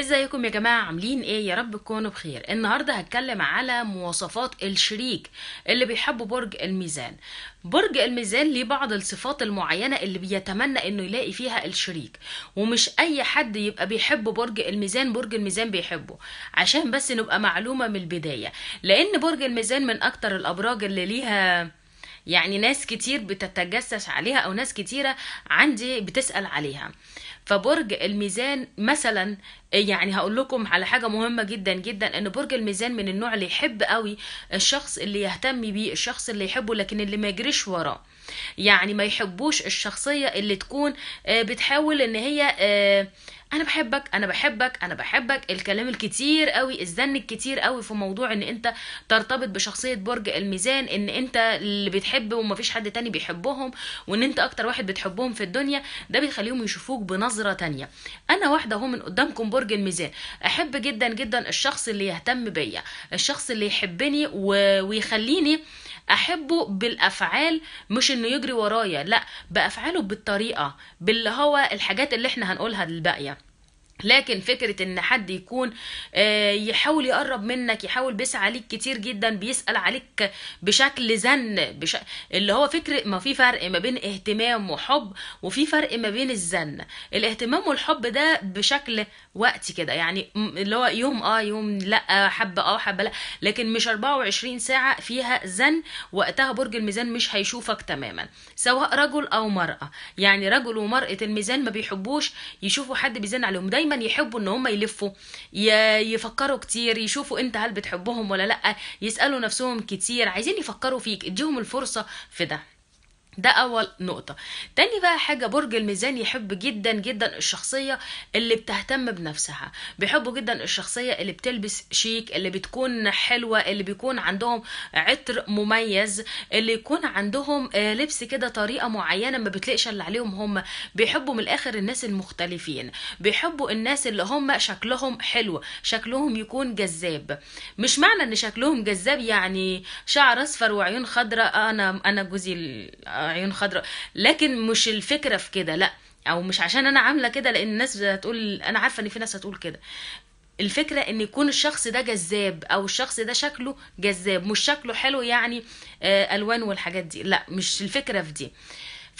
ازيكم يا جماعه عاملين ايه يا رب تكونوا بخير النهارده هتكلم على مواصفات الشريك اللي بيحبوا برج الميزان برج الميزان ليه بعض الصفات المعينه اللي بيتمنى انه يلاقي فيها الشريك ومش اي حد يبقى بيحب برج الميزان برج الميزان بيحبه عشان بس نبقى معلومه من البدايه لان برج الميزان من اكتر الابراج اللي ليها يعني ناس كتير بتتجسس عليها او ناس كتيره عندي بتسال عليها فبرج الميزان مثلا يعني هقول لكم على حاجه مهمه جدا جدا ان برج الميزان من النوع اللي يحب قوي الشخص اللي يهتم بيه الشخص اللي يحبه لكن اللي ما يجريش وراه يعني ما يحبوش الشخصيه اللي تكون آه، بتحاول ان هي آه، انا بحبك انا بحبك انا بحبك الكلام الكتير قوي الزن الكتير قوي في موضوع ان انت ترتبط بشخصيه برج الميزان ان انت اللي بتحب ومفيش حد تاني بيحبهم وان انت اكتر واحد بتحبهم في الدنيا ده بيخليهم يشوفوك بنظره تانية انا واحده اهو من قدامكم برج الميزان احب جدا جدا الشخص اللي يهتم بيا الشخص اللي يحبني و... ويخليني احبه بالافعال مش انه يجري ورايا لا بافعاله بالطريقه باللي هو الحاجات اللي احنا هنقولها للباقيه لكن فكرة ان حد يكون آه، يحاول يقرب منك يحاول بيسعى عليك كتير جدا بيسأل عليك بشكل زن بش... اللي هو فكرة ما في فرق ما بين اهتمام وحب وفي فرق ما بين الزن الاهتمام والحب ده بشكل وقتي كده يعني اللي هو يوم اه يوم لا حبة اه حبة لا لكن مش 24 ساعة فيها زن وقتها برج الميزان مش هيشوفك تماما سواء رجل او مرأة يعني رجل ومرأة الميزان ما بيحبوش يشوفوا حد بيزن عليهم دايما دايما يحبوا ان هم يلفوا يفكروا كتير يشوفوا انت هل بتحبهم ولا لا يسالوا نفسهم كتير عايزين يفكروا فيك اديهم الفرصه في ده ده اول نقطة تاني بقى حاجة برج الميزان يحب جدا جدا الشخصية اللي بتهتم بنفسها بيحبوا جدا الشخصية اللي بتلبس شيك اللي بتكون حلوة اللي بيكون عندهم عطر مميز اللي يكون عندهم آه، لبس كده طريقة معينة ما بتلاقش اللي عليهم هم بيحبوا من الاخر الناس المختلفين بيحبوا الناس اللي هم شكلهم حلو شكلهم يكون جذاب مش معنى ان شكلهم جذاب يعني شعر اصفر وعيون خضراء انا انا جوزي عيون خضراء لكن مش الفكره في كده لا او مش عشان انا عامله كده لان الناس هتقول انا عارفه ان في ناس هتقول كده الفكره ان يكون الشخص ده جذاب او الشخص ده شكله جذاب مش شكله حلو يعني آه، الوان والحاجات دي لا مش الفكره في دي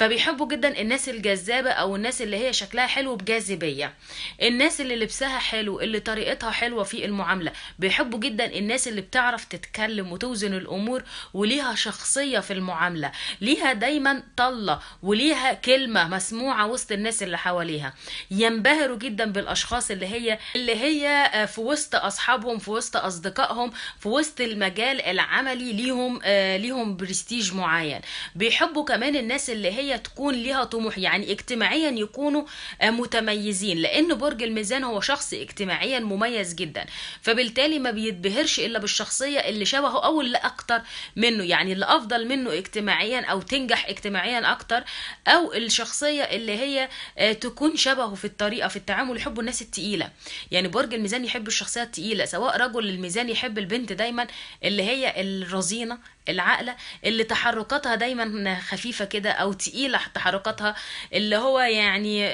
فبيحبوا جدا الناس الجذابه او الناس اللي هي شكلها حلو بجاذبيه الناس اللي لبسها حلو اللي طريقتها حلوه في المعامله بيحبوا جدا الناس اللي بتعرف تتكلم وتوزن الامور وليها شخصيه في المعامله ليها دايما طله وليها كلمه مسموعه وسط الناس اللي حواليها ينبهروا جدا بالاشخاص اللي هي اللي هي آه، في وسط اصحابهم في وسط اصدقائهم في وسط المجال العملي ليهم آه، ليهم برستيج معين بيحبوا كمان الناس اللي هي تكون ليها طموح يعني اجتماعيا يكونوا آه، متميزين لان برج الميزان هو شخص اجتماعيا مميز جدا فبالتالي ما بيتبهرش الا بالشخصيه اللي شبهه او اللي اكتر منه يعني اللي افضل منه اجتماعيا او تنجح اجتماعيا اكتر او الشخصيه اللي هي آه، تكون شبهه في الطريقه في التعامل يحبوا الناس التقيله يعني برج الميزان يحب الشخصيه التقيله سواء رجل الميزان يحب البنت دايما اللي هي الرزينه العقلة اللي تحركاتها دايما خفيفة كده أو تقيلة تحركاتها اللي هو يعني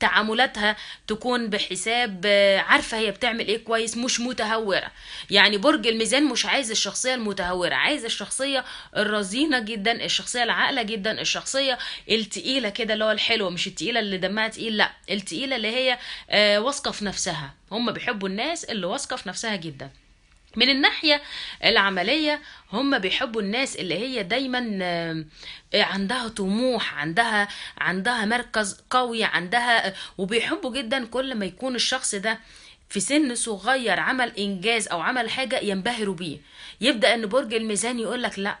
تعاملاتها تكون بحساب آه، عارفة هي بتعمل إيه كويس مش متهورة يعني برج الميزان مش عايز الشخصية المتهورة عايز الشخصية الرزينة جدا الشخصية العاقلة جدا الشخصية التقيلة كده اللي هو الحلوة مش التقيلة اللي دمها تقيل لا التقيلة اللي هي آه، واثقة في نفسها هم بيحبوا الناس اللي واثقة في نفسها جدا من الناحية العملية هم بيحبوا الناس اللي هي دايما آه، عندها طموح عندها عندها مركز قوي عندها وبيحبوا جدا كل ما يكون الشخص ده في سن صغير عمل انجاز او عمل حاجه ينبهروا بيه يبدا ان برج الميزان يقول لك لا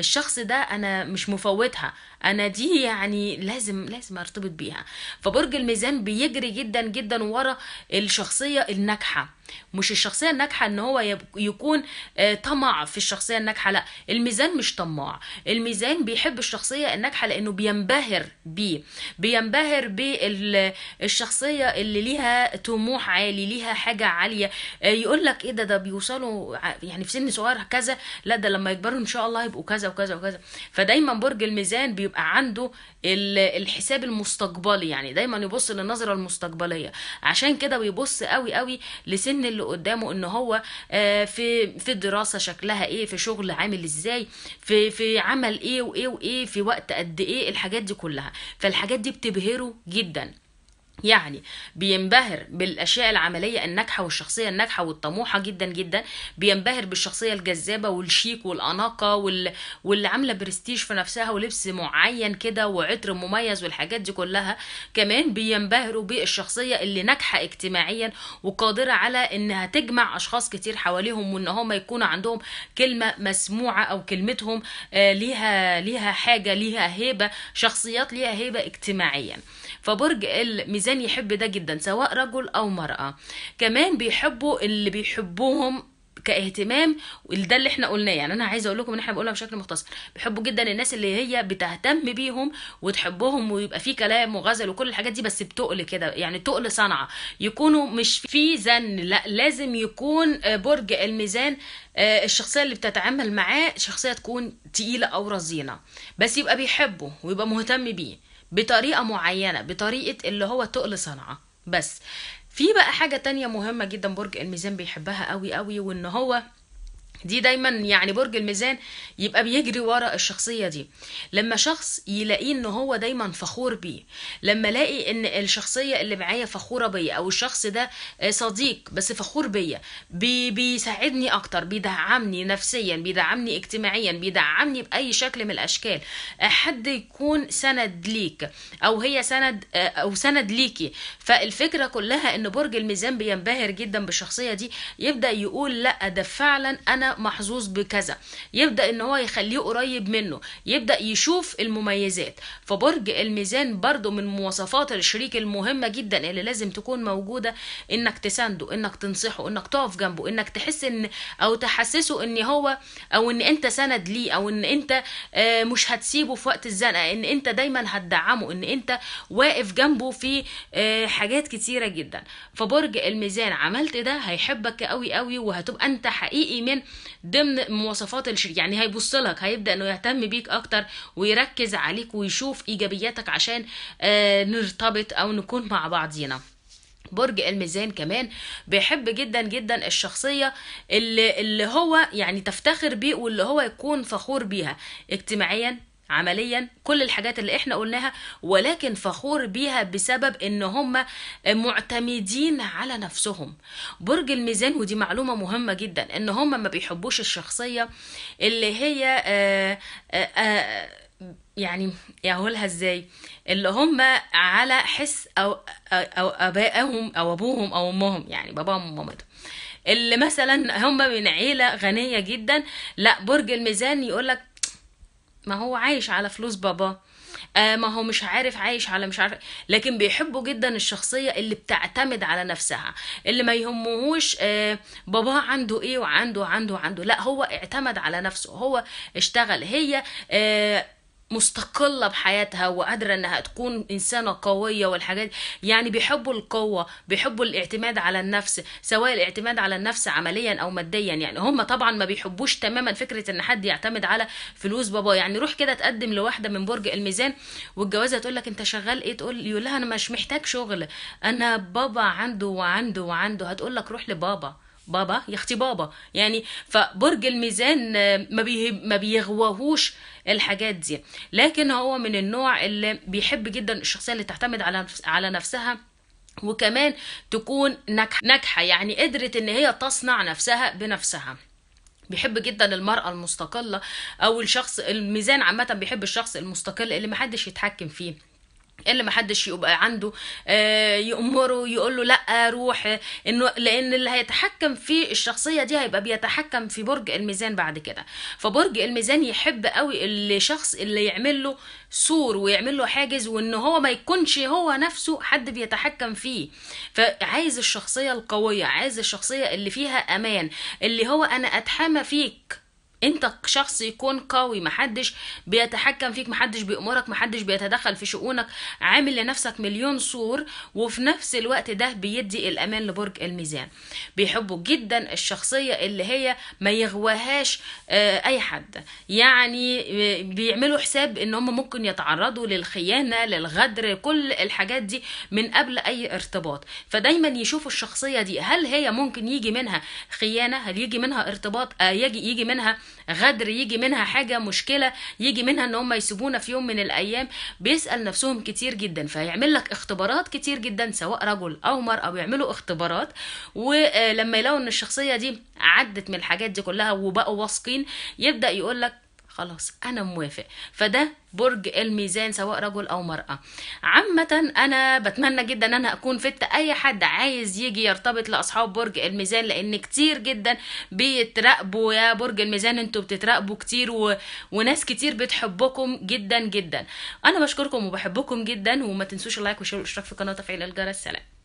الشخص ده انا مش مفوتها انا دي يعني لازم لازم ارتبط بيها فبرج الميزان بيجري جدا جدا ورا الشخصيه الناجحه مش الشخصيه الناجحه ان هو يكون آه، طمع في الشخصيه الناجحه لا الميزان مش طماع الميزان بيحب الشخصيه الناجحه لانه بينبهر بيه بينبهر بالشخصيه اللي ليها طموح عالي ليها حاجه عاليه آه، يقول لك ايه ده ده بيوصلوا يعني في سن صغير كذا لا ده لما يكبروا ان شاء الله هيبقوا كذا وكذا وكذا فدايما برج الميزان بيبقى يبقى عنده الحساب المستقبلي يعني دايما يبص للنظره المستقبليه عشان كده بيبص قوي قوي لسن اللي قدامه ان هو آه، في في دراسه شكلها ايه في شغل عامل ازاي في في عمل ايه وايه وايه في وقت قد ايه الحاجات دي كلها فالحاجات دي بتبهره جدا يعني بينبهر بالاشياء العمليه الناجحه والشخصيه الناجحه والطموحه جدا جدا بينبهر بالشخصيه الجذابه والشيك والاناقه وال... واللي عامله برستيج في نفسها ولبس معين كده وعطر مميز والحاجات دي كلها كمان بينبهروا بالشخصيه اللي ناجحه اجتماعيا وقادره على انها تجمع اشخاص كتير حواليهم وان هم يكون عندهم كلمه مسموعه او كلمتهم آه، ليها ليها حاجه ليها هيبه شخصيات ليها هيبه اجتماعيا فبرج الميزان الانسان يحب ده جدا سواء رجل او مرأة كمان بيحبوا اللي بيحبوهم كاهتمام وده اللي احنا قلناه يعني انا عايزه اقول لكم ان احنا بنقولها بشكل مختصر بيحبوا جدا الناس اللي هي بتهتم بيهم وتحبهم ويبقى في كلام وغزل وكل الحاجات دي بس بتقل كده يعني تقل صنعه يكونوا مش في زن لا لازم يكون آه، برج الميزان آه، الشخصيه اللي بتتعامل معاه شخصيه تكون تقيله او رزينه بس يبقى بيحبه ويبقى مهتم بيه بطريقه معينه بطريقه اللي هو تقل صنعه بس في بقى حاجه تانية مهمه جدا برج الميزان بيحبها قوي قوي وان هو دي دايما يعني برج الميزان يبقى بيجري ورا الشخصيه دي لما شخص يلاقيه ان هو دايما فخور بيه لما الاقي ان الشخصيه اللي معايا فخوره بيا او الشخص ده آه، صديق بس فخور بيا بي بيساعدني اكتر بيدعمني نفسيا بيدعمني اجتماعيا بيدعمني باي شكل من الاشكال حد يكون سند ليك او هي سند آه، او سند ليكي فالفكره كلها ان برج الميزان بينبهر جدا بالشخصيه دي يبدا يقول لا ده فعلا انا محظوظ بكذا يبدا ان هو يخليه قريب منه يبدا يشوف المميزات فبرج الميزان برضو من مواصفات الشريك المهمه جدا اللي لازم تكون موجوده انك تسانده انك تنصحه انك تقف جنبه انك تحس ان او تحسسه ان هو او ان انت سند ليه او ان انت آه، مش هتسيبه في وقت الزنقه ان انت دايما هتدعمه ان انت واقف جنبه في آه، حاجات كتيره جدا فبرج الميزان عملت ده هيحبك قوي قوي وهتبقى انت حقيقي من ضمن مواصفات الشريك يعني هيبص لك هيبدا انه يهتم بيك اكتر ويركز عليك ويشوف ايجابياتك عشان آه، نرتبط او نكون مع بعضينا برج الميزان كمان بيحب جدا جدا الشخصيه اللي, اللي هو يعني تفتخر بيه واللي هو يكون فخور بيها اجتماعيا عمليا كل الحاجات اللي احنا قلناها ولكن فخور بيها بسبب ان هم معتمدين على نفسهم برج الميزان ودي معلومه مهمه جدا ان هم ما بيحبوش الشخصيه اللي هي آآ آه، آآ آه، آه، يعني يقولها ازاي اللي هم على حس او او ابائهم او ابوهم او امهم يعني باباهم ومامتهم اللي مثلا هم من عيله غنيه جدا لا برج الميزان يقول لك ما هو عايش على فلوس باباه آه ما هو مش عارف عايش على مش عارف لكن بيحبوا جدا الشخصية اللي بتعتمد على نفسها اللي ما يهمهوش آه باباه عنده ايه وعنده عنده عنده لا هو اعتمد على نفسه هو اشتغل هي آه مستقله بحياتها وقادره انها تكون انسانه قويه والحاجات يعني بيحبوا القوه بيحبوا الاعتماد على النفس سواء الاعتماد على النفس عمليا او ماديا يعني هم طبعا ما بيحبوش تماما فكره ان حد يعتمد على فلوس بابا يعني روح كده تقدم لواحده من برج الميزان والجوازه تقول لك انت شغال ايه تقول يقول لها انا مش محتاج شغل انا بابا عنده وعنده وعنده هتقول لك روح لبابا بابا يا اختي بابا يعني فبرج الميزان آه، ما, ما بيغواهوش الحاجات دي لكن هو من النوع اللي بيحب جدا الشخصيه اللي تعتمد على على نفسها وكمان تكون ناجحه يعني قدرت ان هي تصنع نفسها بنفسها بيحب جدا المرأة المستقلة أو الشخص الميزان عامة بيحب الشخص المستقل اللي محدش يتحكم فيه اللي محدش يبقى عنده آه، يأمره يقول له لا روح انه لان اللي هيتحكم في الشخصيه دي هيبقى بيتحكم في برج الميزان بعد كده فبرج الميزان يحب قوي الشخص اللي يعمل له سور ويعمل له حاجز وان هو ما يكونش هو نفسه حد بيتحكم فيه فعايز الشخصيه القويه عايز الشخصيه اللي فيها امان اللي هو انا اتحامى فيك انت شخص يكون قوي محدش بيتحكم فيك محدش بيأمرك محدش بيتدخل في شؤونك عامل لنفسك مليون سور وفي نفس الوقت ده بيدي الامان لبرج الميزان بيحبوا جدا الشخصية اللي هي ما يغواهاش آه، اي حد يعني آه، بيعملوا حساب ان هم ممكن يتعرضوا للخيانة للغدر كل الحاجات دي من قبل اي ارتباط فدايما يشوفوا الشخصية دي هل هي ممكن يجي منها خيانة هل يجي منها ارتباط آه يجي, يجي منها غدر يجي منها حاجه مشكله يجي منها ان هم يسيبونا في يوم من الايام بيسال نفسهم كتير جدا فهيعمل لك اختبارات كتير جدا سواء رجل او مرأة او يعملوا اختبارات ولما يلاقوا ان الشخصيه دي عدت من الحاجات دي كلها وبقوا واثقين يبدا يقول لك خلاص انا موافق فده برج الميزان سواء رجل او مرأة عامة انا بتمنى جدا ان انا اكون فت اي حد عايز يجي يرتبط لاصحاب برج الميزان لان كتير جدا بيتراقبوا يا برج الميزان انتوا بتتراقبوا كتير و... وناس كتير بتحبكم جدا جدا انا بشكركم وبحبكم جدا وما تنسوش اللايك والشير والاشتراك في القناة وتفعيل الجرس سلام